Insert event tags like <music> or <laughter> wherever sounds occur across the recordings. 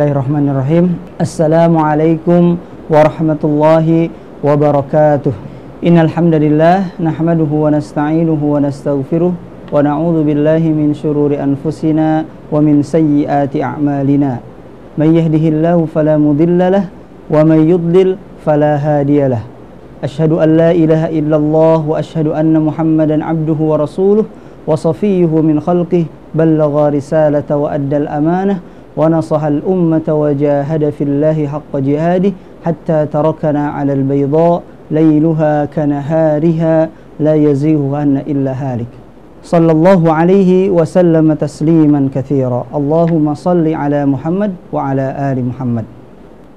الله الرحمن الرحيم السلام عليكم ورحمة الله وبركاته إن الحمد لله نحمده ونستعينه ونستغفره ونعوذ بالله من شرور أنفسنا ومن سيئات أعمالنا من يهده الله فلا مضل له ومن يضلل فلا هادي له أشهد أن لا إله إلا الله وأشهد أن محمدا عبده ورسوله وصفيه من خلقه بلغ رسالة وأدى الأمانة ونصح الأمة وجاهد في الله حق جهاده حتى تركنا على البيضاء ليلها كنهارها لا يزيغ عنا إلا هالك صلى الله عليه وسلم تسليما كثيرا اللهم صل على محمد وعلى آل محمد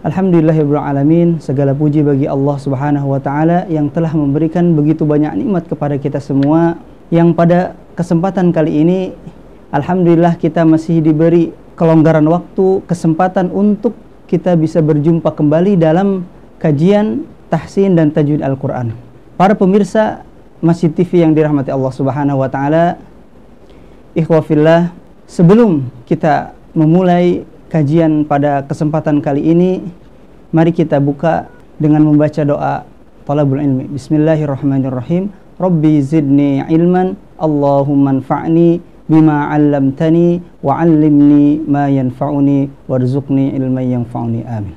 Alhamdulillah ibn alamin segala puji bagi Allah Subhanahu wa taala yang telah memberikan begitu banyak nikmat kepada kita semua yang pada kesempatan kali ini alhamdulillah kita masih diberi kelonggaran waktu, kesempatan untuk kita bisa berjumpa kembali dalam kajian tahsin dan tajwid Al-Qur'an. Para pemirsa Masjid TV yang dirahmati Allah Subhanahu wa taala, ikhwafillah, sebelum kita memulai kajian pada kesempatan kali ini, mari kita buka dengan membaca doa talabul ilmi. Bismillahirrahmanirrahim. Rabbi zidni ilman, Allahumma anfa'ni bima 'allamtani wa 'allimni ma yanfa'uni warzuqni ilman yanfa'uni amin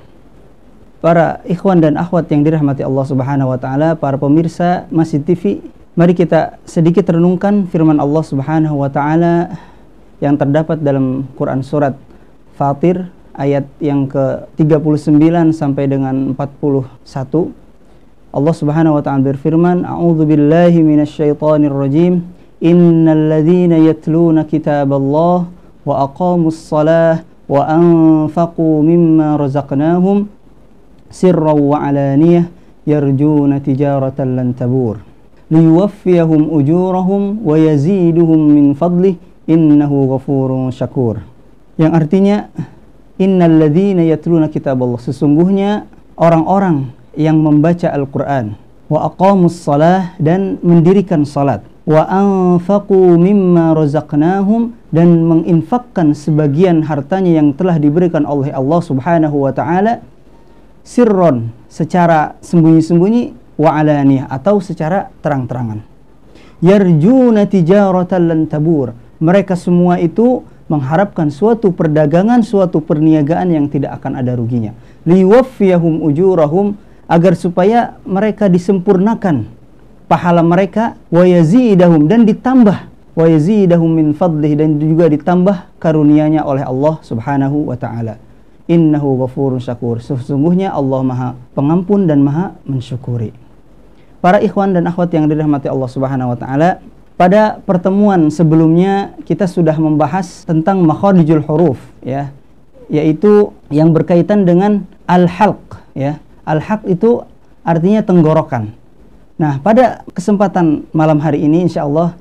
Para ikhwan dan akhwat yang dirahmati Allah Subhanahu wa taala, para pemirsa Masjid TV, mari kita sedikit renungkan firman Allah Subhanahu wa taala yang terdapat dalam Quran surat Fatir ayat yang ke-39 sampai dengan 41 Allah Subhanahu wa taala berfirman a'udzubillahi minasyaitonirrajim rajim إن الذين يتلون كتاب الله وأقاموا الصلاة وأنفقوا مما رزقناهم سرا وعلانية يرجون تجارة لن تبور ليوفيهم أجورهم ويزيدهم من فضله إنه غفور شكور yang artinya innal ladzina yatluna kitaballah sesungguhnya orang-orang yang membaca Al-Qur'an وأقاموا الصلاة salah dan mendirikan salat wa anfaqu mimma razaqnahum dan menginfakkan sebagian hartanya yang telah diberikan oleh Allah Subhanahu wa taala sirron secara sembunyi-sembunyi wa alaniyah atau secara terang-terangan yarjuna tijaratan lan tabur mereka semua itu mengharapkan suatu perdagangan suatu perniagaan yang tidak akan ada ruginya liwaffiyahum ujurahum agar supaya mereka disempurnakan pahala mereka wayazidahum dan ditambah wayazidahum min fadlih dan juga ditambah karunianya oleh Allah Subhanahu wa taala. Innahu ghafurun syakur. Sesungguhnya Allah Maha Pengampun dan Maha mensyukuri. Para ikhwan dan akhwat yang dirahmati Allah Subhanahu wa taala, pada pertemuan sebelumnya kita sudah membahas tentang makharijul huruf ya, yaitu yang berkaitan dengan al-halq ya. Al-halq itu artinya tenggorokan Nah, pada kesempatan malam hari ini insya Allah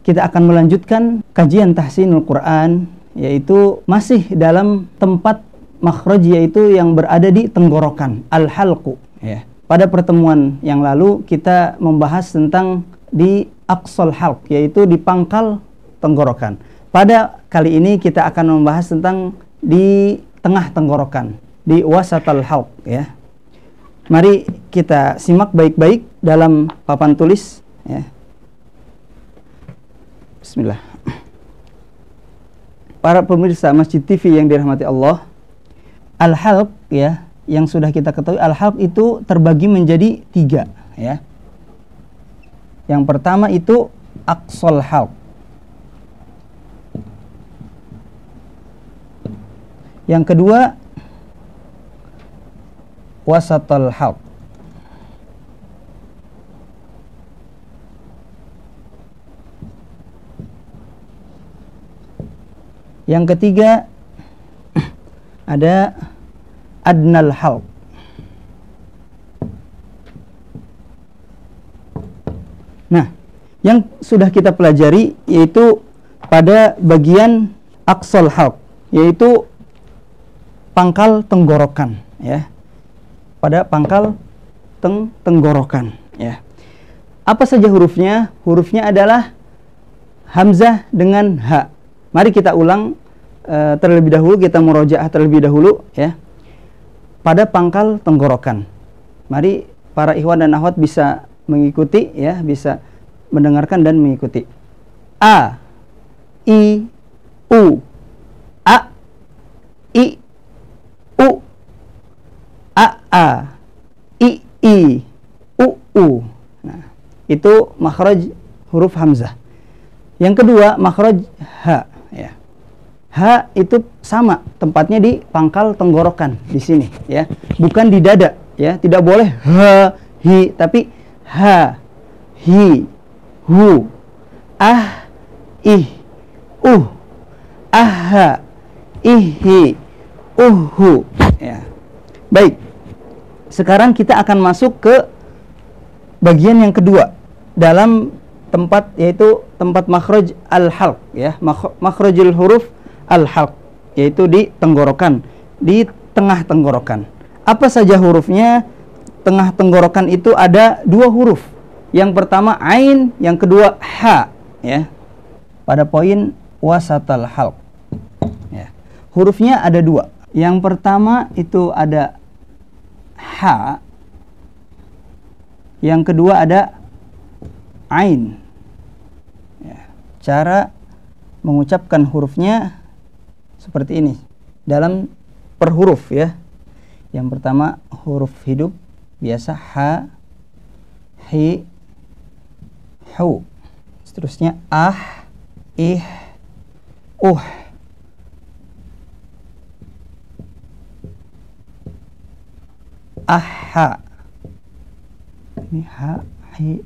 kita akan melanjutkan kajian tahsinul Quran yaitu masih dalam tempat makhraj yaitu yang berada di tenggorokan al halku. ya. Pada pertemuan yang lalu kita membahas tentang di aksol halq yaitu di pangkal tenggorokan. Pada kali ini kita akan membahas tentang di tengah tenggorokan, di wasatal halq ya. Mari kita simak baik-baik dalam papan tulis ya. Bismillah. Para pemirsa Masjid TV yang dirahmati Allah, al-halq ya, yang sudah kita ketahui al-halq itu terbagi menjadi tiga ya. Yang pertama itu aksol halq. Yang kedua wasatul haq Yang ketiga <clears throat> ada adnal hal. Nah, yang sudah kita pelajari yaitu pada bagian aksol hal, yaitu pangkal tenggorokan, ya pada pangkal teng tenggorokan ya. Apa saja hurufnya? Hurufnya adalah hamzah dengan h. Mari kita ulang e, terlebih dahulu kita murojaah terlebih dahulu ya. Pada pangkal tenggorokan. Mari para ikhwan dan akhwat bisa mengikuti ya, bisa mendengarkan dan mengikuti. A i u a, i, i, u, u. Nah, itu makhraj huruf hamzah. Yang kedua makhraj h ya. H itu sama tempatnya di pangkal tenggorokan di sini ya. Bukan di dada ya. Tidak boleh h, hi tapi h, hi, hu, ah, ih, uh, aha, ah, ihi, uhu ya. Baik sekarang kita akan masuk ke bagian yang kedua dalam tempat yaitu tempat makhraj al-halq ya makhrajul huruf al-halq yaitu di tenggorokan di tengah tenggorokan apa saja hurufnya tengah tenggorokan itu ada dua huruf yang pertama ain yang kedua ha ya pada poin wasatal halq ya hurufnya ada dua yang pertama itu ada ha yang kedua ada ain ya, cara mengucapkan hurufnya seperti ini dalam per huruf ya yang pertama huruf hidup biasa ha hi hu seterusnya ah ih uh axa ha hi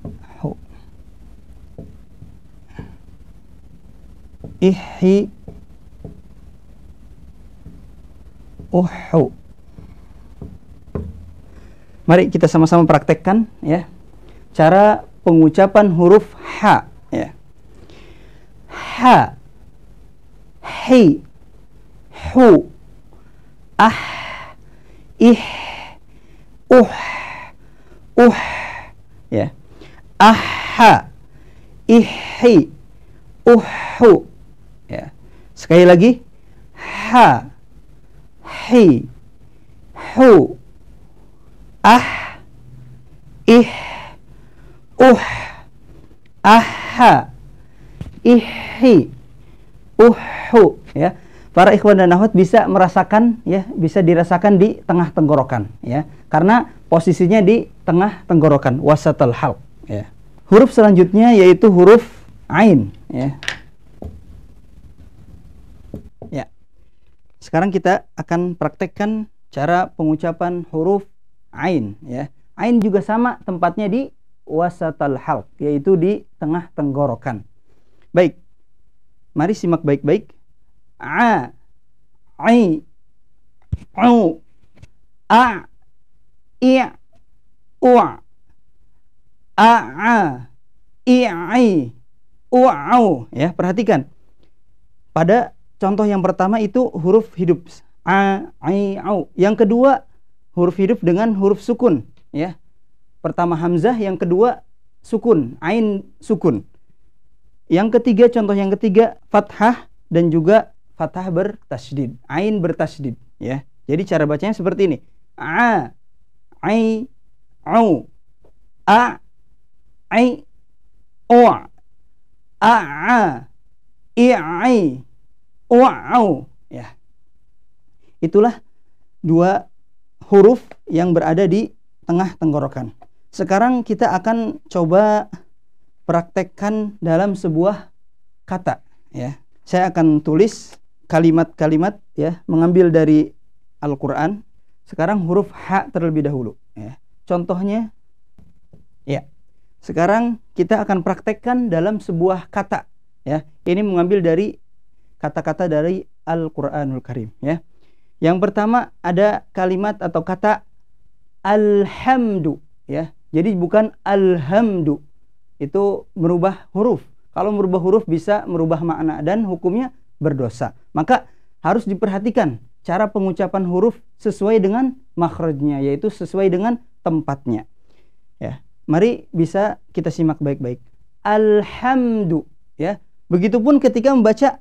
ixi uhu Mari kita sama-sama praktekkan ya cara pengucapan huruf H ya. ha Hi Hu Ah Ih uh uh ya aha ihi uhu ya sekali lagi ha hi hu ah ih uh aha ihi uhu ya para ikhwan dan akhwat bisa merasakan ya bisa dirasakan di tengah tenggorokan ya karena posisinya di tengah tenggorokan wasatul hal ya huruf selanjutnya yaitu huruf ain ya ya sekarang kita akan praktekkan cara pengucapan huruf ain ya ain juga sama tempatnya di wasatul hal yaitu di tengah tenggorokan baik mari simak baik-baik a i, u, a i u a a i i u u ya perhatikan pada contoh yang pertama itu huruf hidup a i, u yang kedua huruf hidup dengan huruf sukun ya pertama hamzah yang kedua sukun ain sukun yang ketiga contoh yang ketiga fathah dan juga fathah bertasdid, ain bertasdid, ya. Jadi cara bacanya seperti ini. A ai au a ai o a a i ai o au ya. Itulah dua huruf yang berada di tengah tenggorokan. Sekarang kita akan coba praktekkan dalam sebuah kata ya. Saya akan tulis kalimat-kalimat ya mengambil dari Al-Qur'an. Sekarang huruf h terlebih dahulu ya. Contohnya ya. Sekarang kita akan praktekkan dalam sebuah kata ya. Ini mengambil dari kata-kata dari Al-Qur'anul Karim ya. Yang pertama ada kalimat atau kata alhamdu ya. Jadi bukan alhamdu. Itu merubah huruf. Kalau merubah huruf bisa merubah makna dan hukumnya berdosa. Maka harus diperhatikan cara pengucapan huruf sesuai dengan makhrajnya yaitu sesuai dengan tempatnya. Ya, mari bisa kita simak baik-baik. Alhamdu ya. Begitupun ketika membaca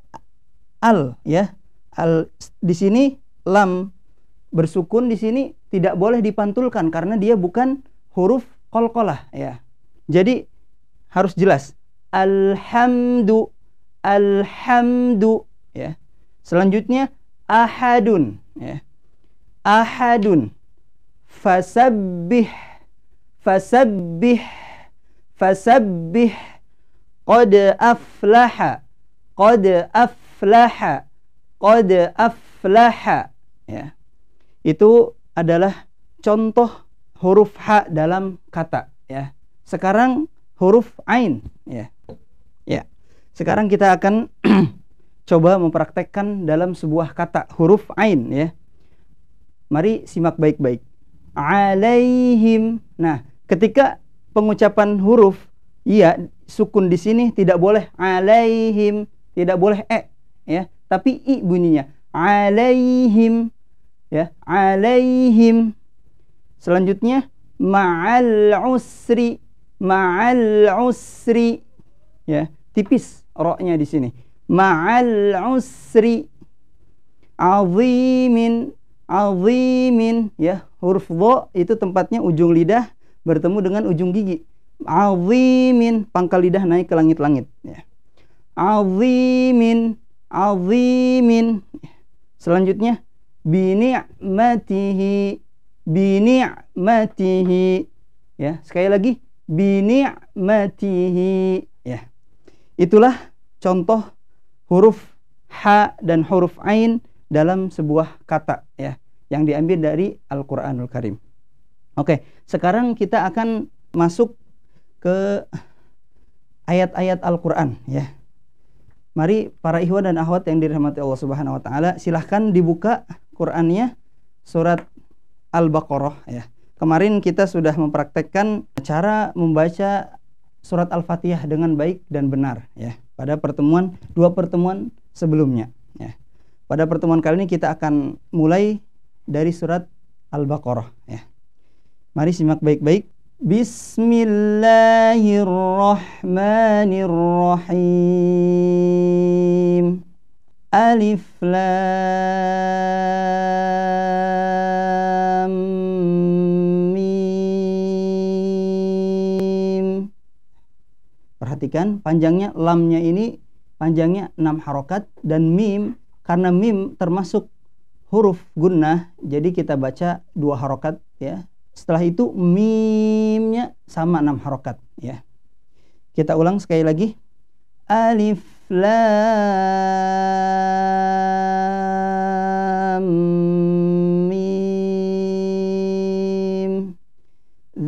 al ya. Al di sini lam bersukun di sini tidak boleh dipantulkan karena dia bukan huruf kolkolah ya. Jadi harus jelas. Alhamdu alhamdu ya. Selanjutnya ahadun ya. Ahadun fasabbih fasabbih fasabbih qad aflaha qad aflaha qad aflaha ya. Itu adalah contoh huruf ha dalam kata ya. Sekarang huruf ain ya. Sekarang kita akan <clears throat> coba mempraktekkan dalam sebuah kata huruf ain ya. Mari simak baik-baik. Alaihim. Nah, ketika pengucapan huruf iya sukun di sini tidak boleh alaihim, tidak boleh e ya, tapi i bunyinya. Alaihim ya, alaihim. Selanjutnya ma'al usri, ma'al usri ya, tipis roknya di sini ma'al usri azimin azimin ya huruf do itu tempatnya ujung lidah bertemu dengan ujung gigi azimin pangkal lidah naik ke langit-langit ya azimin azimin selanjutnya bini'matihi bini'matihi ya sekali lagi bini'matihi Itulah contoh huruf ha dan huruf ain dalam sebuah kata ya yang diambil dari Al-Qur'anul Karim. Oke, sekarang kita akan masuk ke ayat-ayat Al-Qur'an ya. Mari para ikhwan dan akhwat yang dirahmati Allah Subhanahu wa taala, silahkan dibuka Qur'annya surat Al-Baqarah ya. Kemarin kita sudah mempraktekkan cara membaca surat Al-Fatihah dengan baik dan benar ya pada pertemuan dua pertemuan sebelumnya ya. Pada pertemuan kali ini kita akan mulai dari surat Al-Baqarah ya. Mari simak baik-baik. Bismillahirrahmanirrahim. Alif lam perhatikan panjangnya lamnya ini panjangnya 6 harokat dan mim karena mim termasuk huruf gunnah jadi kita baca dua harokat ya setelah itu mimnya sama 6 harokat ya kita ulang sekali lagi alif lam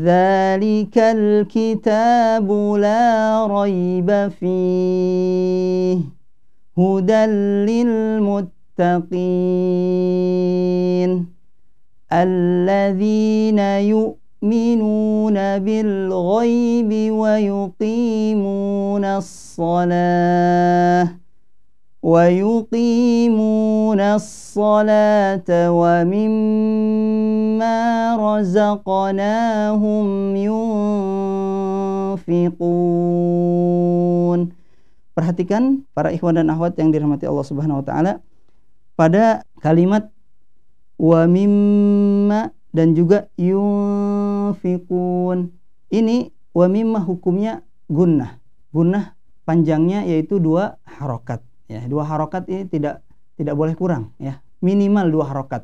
ذلك الكتاب لا ريب فيه هدى للمتقين الذين يؤمنون بالغيب ويقيمون الصلاة ويقيمون يقيمون الصلاة ومما رزقناهم ينفقون Perhatikan para ikhwan dan akhwat yang dirahmati Allah Subhanahu wa taala pada kalimat wa mimma dan juga yunfiqun. Ini wa mimma hukumnya gunnah. Gunnah panjangnya yaitu dua harokat. Ya, dua harokat ini tidak tidak boleh kurang ya minimal dua harokat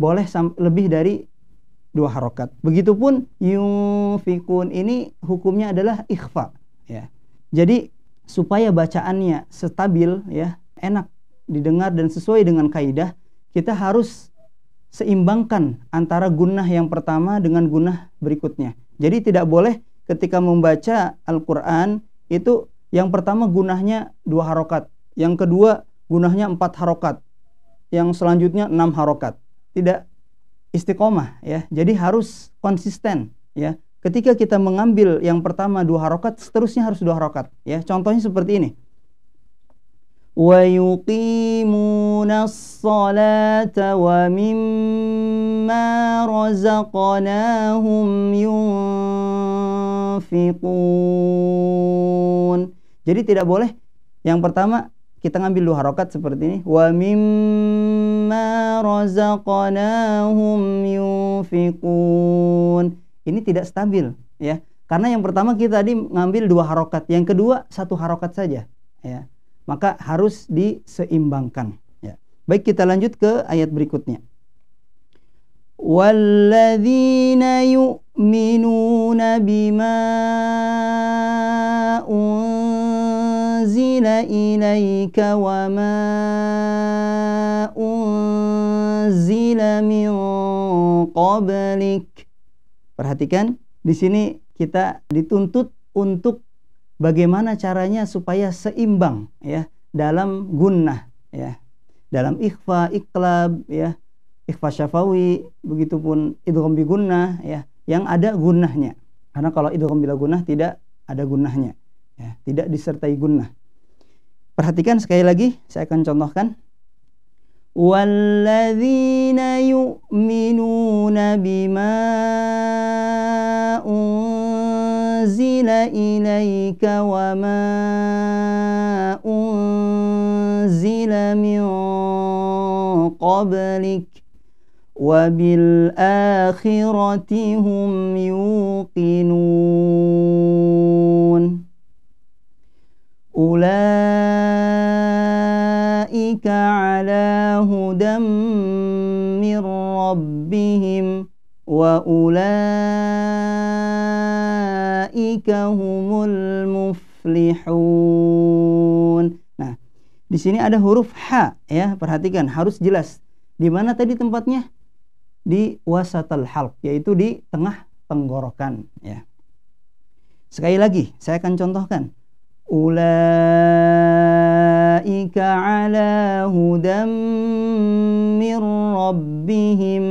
boleh lebih dari dua harokat begitupun yufikun ini hukumnya adalah ikhfa ya jadi supaya bacaannya stabil ya enak didengar dan sesuai dengan kaidah kita harus seimbangkan antara gunah yang pertama dengan gunah berikutnya jadi tidak boleh ketika membaca Al-Quran itu yang pertama gunahnya dua harokat yang kedua gunahnya empat harokat yang selanjutnya enam harokat tidak istiqomah ya jadi harus konsisten ya ketika kita mengambil yang pertama dua harokat seterusnya harus dua harokat ya contohnya seperti ini wa yuqimuna salata wa mimma razaqnahum yunfiqun jadi tidak boleh yang pertama kita ngambil dua harokat seperti ini wa mimma razaqnahum yufiqun. ini tidak stabil ya karena yang pertama kita tadi ngambil dua harokat yang kedua satu harokat saja ya maka harus diseimbangkan ya baik kita lanjut ke ayat berikutnya والذين yu'minuna bimaun. أنزل إليك وما أنزل من قبلك perhatikan di sini kita dituntut untuk bagaimana caranya supaya seimbang ya dalam gunnah ya dalam ikhfa iklab ya ikhfa syafawi begitupun idgham bi gunnah ya yang ada gunahnya karena kalau idgham bila gunnah tidak ada gunahnya ya tidak disertai gunnah Perhatikan sekali lagi, saya akan contohkan. والذين يؤمنون بما أنزل إليك وما أنزل من قبلك وبالآخرة هم يوقنون أولئك على هدى من ربهم وأولئك هم المفلحون Nah, di sini ada huruf H ya, perhatikan harus jelas. Di mana tadi tempatnya? Di wasatul halq, yaitu di tengah tenggorokan ya. Sekali lagi, saya akan contohkan. أولئك على هدى من ربهم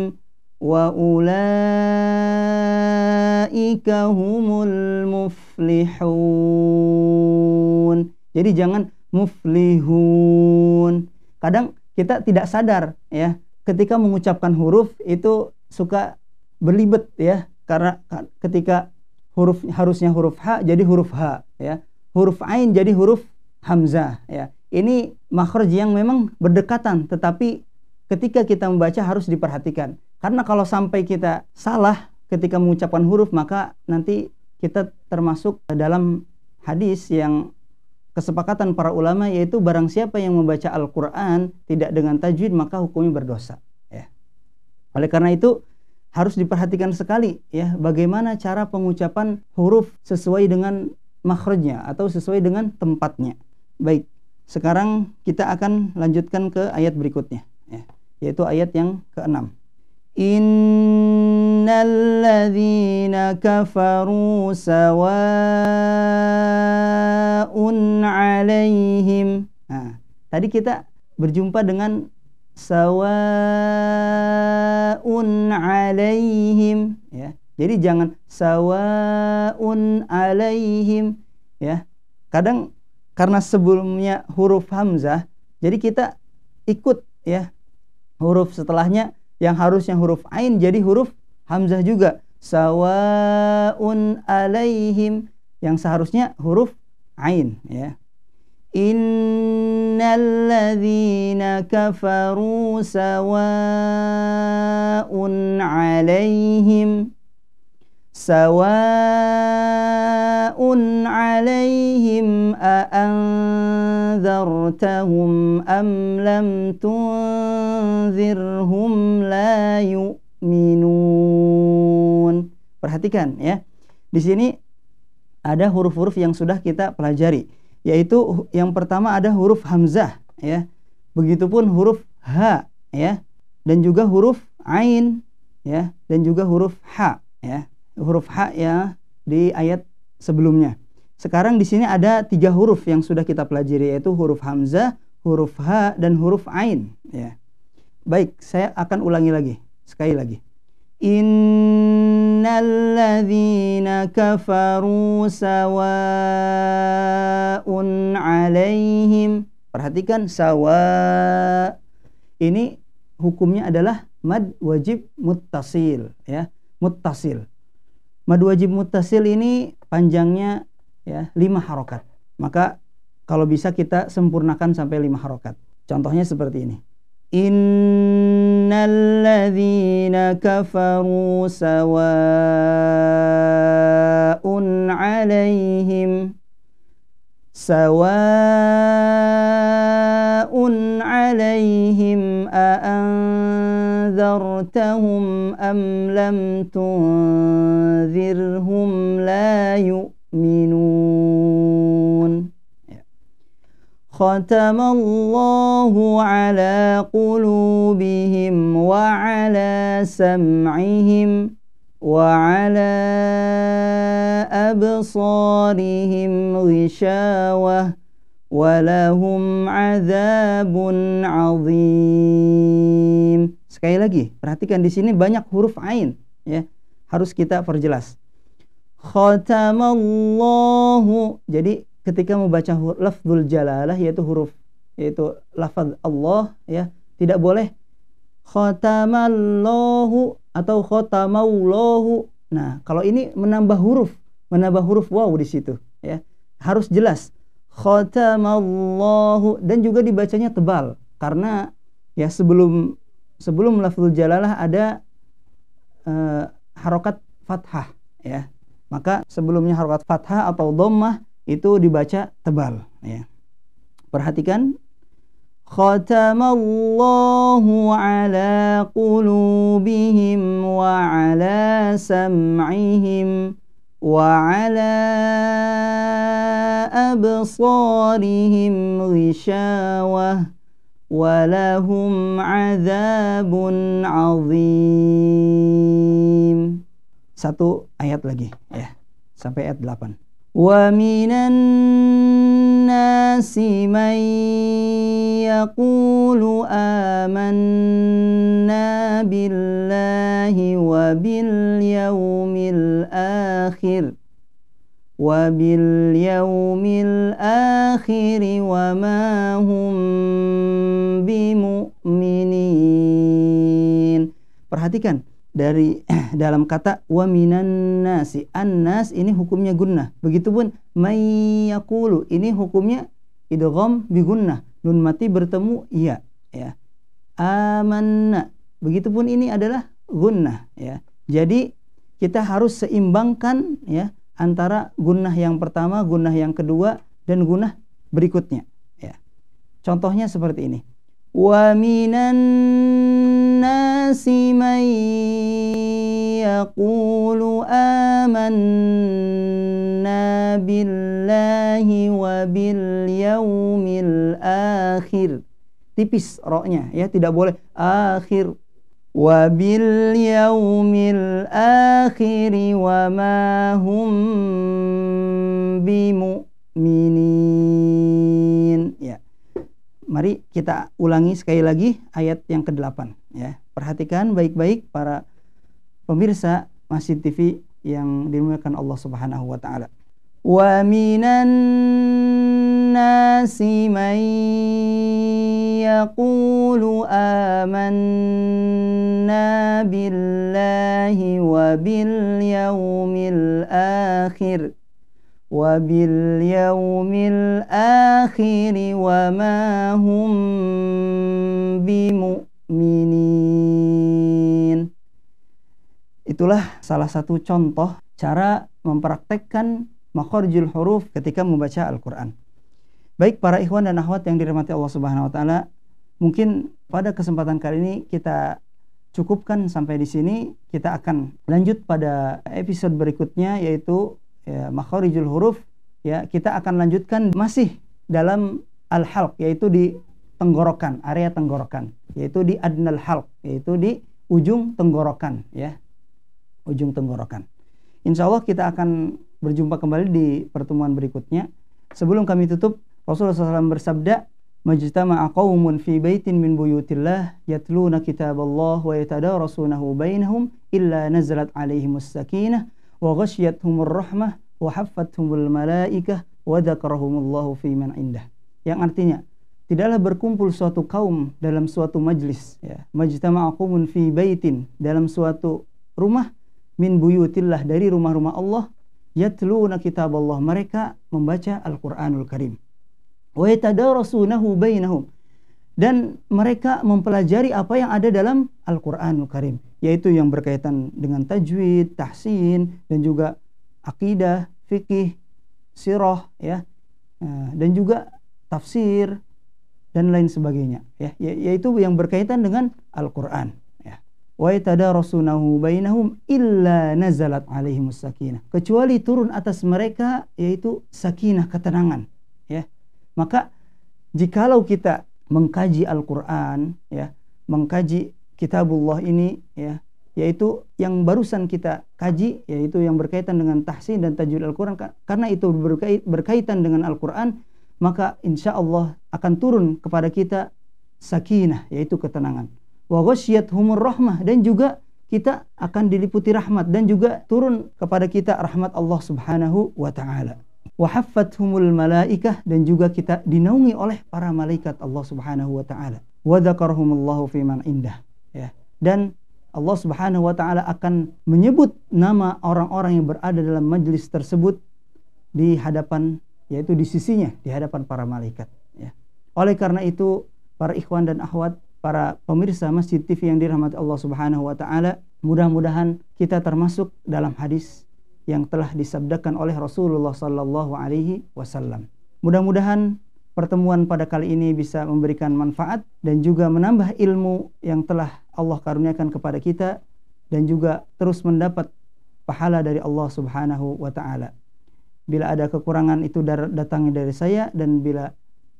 وأولئك هم المفلحون jadi jangan muflihun kadang kita tidak sadar ya ketika mengucapkan huruf itu suka berlibet ya karena ketika huruf harusnya huruf H jadi huruf H ya huruf ain jadi huruf hamzah ya. Ini makhraj yang memang berdekatan tetapi ketika kita membaca harus diperhatikan. Karena kalau sampai kita salah ketika mengucapkan huruf maka nanti kita termasuk dalam hadis yang kesepakatan para ulama yaitu barang siapa yang membaca Al-Qur'an tidak dengan tajwid maka hukumnya berdosa ya. Oleh karena itu harus diperhatikan sekali ya bagaimana cara pengucapan huruf sesuai dengan makhrajnya atau sesuai dengan tempatnya. Baik, sekarang kita akan lanjutkan ke ayat berikutnya ya, yaitu ayat yang ke-6. Innalladzina kafaru sawa'un 'alaihim. Nah, tadi kita berjumpa dengan sawa'un 'alaihim ya. Jadi jangan sawaun alaihim ya. Kadang karena sebelumnya huruf hamzah, jadi kita ikut ya huruf setelahnya yang harusnya huruf ain jadi huruf hamzah juga. Sawaun alaihim yang seharusnya huruf ain ya. Innalladzina kafaru sawaun alaihim سواء عليهم أأنذرتهم أم لم tunzirhum لا يؤمنون Perhatikan ya. Di sini ada huruf-huruf yang sudah kita pelajari, yaitu yang pertama ada huruf hamzah ya. Begitupun huruf ha ya dan juga huruf ain ya dan juga huruf ha ya huruf H ya di ayat sebelumnya. Sekarang di sini ada tiga huruf yang sudah kita pelajari yaitu huruf hamzah, huruf H dan huruf ain ya. Baik, saya akan ulangi lagi. Sekali lagi. Innalladzina kafaru sawa'un 'alaihim. Perhatikan sawa. Ini hukumnya adalah mad wajib muttasil ya, muttasil. Madu wajib mutasil ini panjangnya ya lima harokat. Maka kalau bisa kita sempurnakan sampai lima harokat. Contohnya seperti ini. Innalladzina kafaru sawa'un 'alaihim sawa'un 'alaihim a أنذرتهم أم لم تنذرهم لا يؤمنون ختم الله على قلوبهم وعلى سمعهم وعلى أبصارهم غشاوة ولهم عذاب عظيم Sekali lagi, perhatikan di sini banyak huruf ain ya. Harus kita perjelas. Khatamallahu. Jadi ketika membaca huruf lafzul jalalah yaitu huruf yaitu lafaz Allah ya, tidak boleh khatamallahu atau khatamallahu. Nah, kalau ini menambah huruf, menambah huruf waw di situ ya. Harus jelas khatamallahu dan juga dibacanya tebal karena ya sebelum sebelum lafzul jalalah ada e, harokat fathah ya maka sebelumnya harokat fathah atau dhammah itu dibaca tebal ya perhatikan khatamallahu ala qulubihim wa ala sam'ihim wa ala absarihim ghishawah ولهم عذاب عظيم satu ayat lagi ya sampai ayat 8 ومن الناس من يقول آمنا بالله وباليوم الآخر وباليوم الآخر وما هم بِمُؤْمِنِينَ Perhatikan dari <clears throat> dalam kata wa minan nasi annas ini hukumnya gunnah begitupun mayyakulu ini hukumnya idgham bi nun mati bertemu ya ya amanna begitupun ini adalah gunnah ya jadi kita harus seimbangkan ya antara gunnah yang pertama, gunnah yang kedua, dan gunnah berikutnya. Ya. Contohnya seperti ini. Wa minan nasi man yaqulu amanna billahi wa bil yaumil akhir. Tipis roknya ya, tidak boleh akhir وَبِالْيَوْمِ الْآخِرِ وَمَا هُمْ بِمُؤْمِنِينَ ya mari kita ulangi sekali lagi ayat yang ke-8 ya perhatikan baik-baik para pemirsa Masjid TV yang dimuliakan Allah Subhanahu wa taala ومن الناس من يقول آمنا بالله وباليوم الآخر وباليوم الآخر وما هم بمؤمنين Itulah salah satu contoh cara mempraktekkan makharijul huruf ketika membaca Al-Qur'an. Baik para ikhwan dan akhwat yang dirahmati Allah Subhanahu wa taala, mungkin pada kesempatan kali ini kita cukupkan sampai di sini. Kita akan lanjut pada episode berikutnya yaitu ya, makharijul huruf. Ya, kita akan lanjutkan masih dalam al-halq yaitu di tenggorokan, area tenggorokan, yaitu di adnal halq, yaitu di ujung tenggorokan ya. Ujung tenggorokan. Insya Allah kita akan berjumpa kembali di pertemuan berikutnya. Sebelum kami tutup, Rasulullah SAW bersabda, Majtama'a qawmun fi baitin min buyutillah yatluna Allah wa yatadarasunahu bainahum illa nazalat alaihimus sakinah wa ghasyiyatuhumur rahmah wa haffathumul malaikah wa dzakarahumullahu fi man indah. Yang artinya, tidaklah berkumpul suatu kaum dalam suatu majlis ya majtama'a qaumun fi baitin dalam suatu rumah min buyutillah dari rumah-rumah Allah yatluuna kitab Allah mereka membaca Al-Qur'anul Karim wa yatadarasunahu bainahum dan mereka mempelajari apa yang ada dalam Al-Qur'anul Karim yaitu yang berkaitan dengan tajwid, tahsin dan juga akidah, fikih, sirah ya eh, dan juga tafsir dan lain sebagainya ya, ya yaitu yang berkaitan dengan Al-Qur'an wa illa kecuali turun atas mereka yaitu sakinah ketenangan ya maka jikalau kita mengkaji Al-Qur'an ya mengkaji kitabullah ini ya yaitu yang barusan kita kaji yaitu yang berkaitan dengan tahsin dan tajwid Al-Qur'an karena itu berkaitan dengan Al-Qur'an maka insyaallah akan turun kepada kita sakinah yaitu ketenangan wa humur rahmah dan juga kita akan diliputi rahmat dan juga turun kepada kita rahmat Allah Subhanahu wa taala. Wa malaikah dan juga kita dinaungi oleh para malaikat Allah Subhanahu wa taala. Wa dzakarhumullahu fi man indah. Ya. Dan Allah Subhanahu wa taala akan menyebut nama orang-orang yang berada dalam majelis tersebut di hadapan yaitu di sisinya di hadapan para malaikat ya. Oleh karena itu para ikhwan dan akhwat para pemirsa Masjid TV yang dirahmati Allah Subhanahu wa taala, mudah-mudahan kita termasuk dalam hadis yang telah disabdakan oleh Rasulullah sallallahu alaihi wasallam. Mudah-mudahan pertemuan pada kali ini bisa memberikan manfaat dan juga menambah ilmu yang telah Allah karuniakan kepada kita dan juga terus mendapat pahala dari Allah Subhanahu wa taala. Bila ada kekurangan itu datangnya dari saya dan bila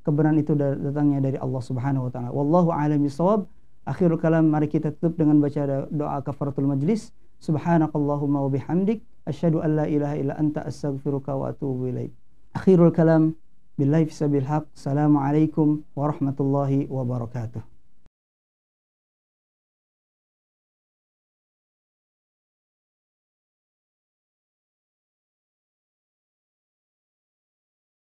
kebenaran itu datangnya dari Allah Subhanahu wa taala. Wallahu a'lam bissawab. Akhirul kalam mari kita tutup dengan baca doa kafaratul majlis. Subhanakallahumma wa bihamdik asyhadu an la ilaha illa anta astaghfiruka wa atubu ilaik. Akhirul kalam billahi fisabil haq. Assalamualaikum warahmatullahi wabarakatuh.